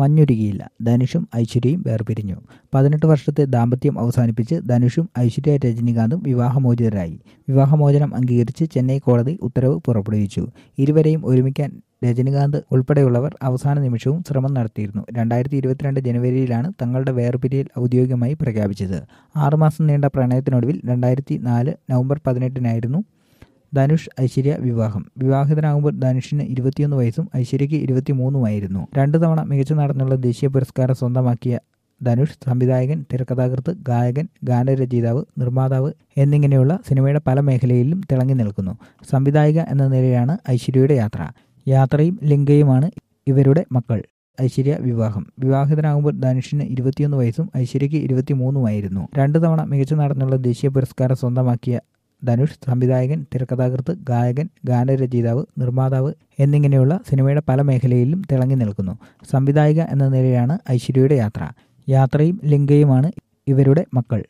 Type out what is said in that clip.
മഞ്ഞൊരുകിയില്ല ധനുഷും ഐശ്വര്യയും വേർപിരിഞ്ഞു പതിനെട്ട് വർഷത്തെ ദാമ്പത്യം അവസാനിപ്പിച്ച് ധനുഷും ഐശ്വര്യ രജനീകാന്തും വിവാഹമോചിതരായി വിവാഹമോചനം അംഗീകരിച്ച് ചെന്നൈ കോടതി ഉത്തരവ് പുറപ്പെടുവിച്ചു ഇരുവരെയും ഒരുമിക്കാൻ രജനികാന്ത് ഉൾപ്പെടെയുള്ളവർ അവസാന നിമിഷവും ശ്രമം നടത്തിയിരുന്നു രണ്ടായിരത്തി ഇരുപത്തിരണ്ട് ജനുവരിയിലാണ് തങ്ങളുടെ വേർപിരിയൽ ഔദ്യോഗികമായി പ്രഖ്യാപിച്ചത് ആറുമാസം നീണ്ട പ്രണയത്തിനൊടുവിൽ രണ്ടായിരത്തി നാല് നവംബർ പതിനെട്ടിനായിരുന്നു ധനുഷ് ഐശ്വര്യ വിവാഹം വിവാഹിതനാകുമ്പോൾ ധനുഷിന് ഇരുപത്തിയൊന്ന് വയസ്സും ഐശ്വര്യയ്ക്ക് ഇരുപത്തിമൂന്നുമായിരുന്നു രണ്ടു തവണ മികച്ച നടനുള്ള ദേശീയ പുരസ്കാരം സ്വന്തമാക്കിയ ധനുഷ് സംവിധായകൻ തിരക്കഥാകൃത്ത് ഗായകൻ ഗാനരചയിതാവ് നിർമ്മാതാവ് എന്നിങ്ങനെയുള്ള സിനിമയുടെ പല മേഖലയിലും തിളങ്ങി നിൽക്കുന്നു സംവിധായിക എന്ന നിലയിലാണ് ഐശ്വര്യയുടെ യാത്ര യാത്രയും ലിംഗയുമാണ് ഇവരുടെ മക്കൾ ഐശ്വര്യ വിവാഹം വിവാഹിതനാകുമ്പോൾ ധനുഷിന് ഇരുപത്തിയൊന്ന് വയസ്സും ഐശ്വര്യയ്ക്ക് ഇരുപത്തിമൂന്നുമായിരുന്നു രണ്ടു തവണ മികച്ച നടനുള്ള ദേശീയ പുരസ്കാരം സ്വന്തമാക്കിയ ധനുഷ് സംവിധായകൻ തിരക്കഥാകൃത്ത് ഗായകൻ ഗാനരചയിതാവ് നിർമ്മാതാവ് എന്നിങ്ങനെയുള്ള സിനിമയുടെ പല മേഖലയിലും തിളങ്ങി നിൽക്കുന്നു സംവിധായിക എന്ന നിലയിലാണ് ഐശ്വര്യയുടെ യാത്ര യാത്രയും ലിംഗയുമാണ് ഇവരുടെ മക്കൾ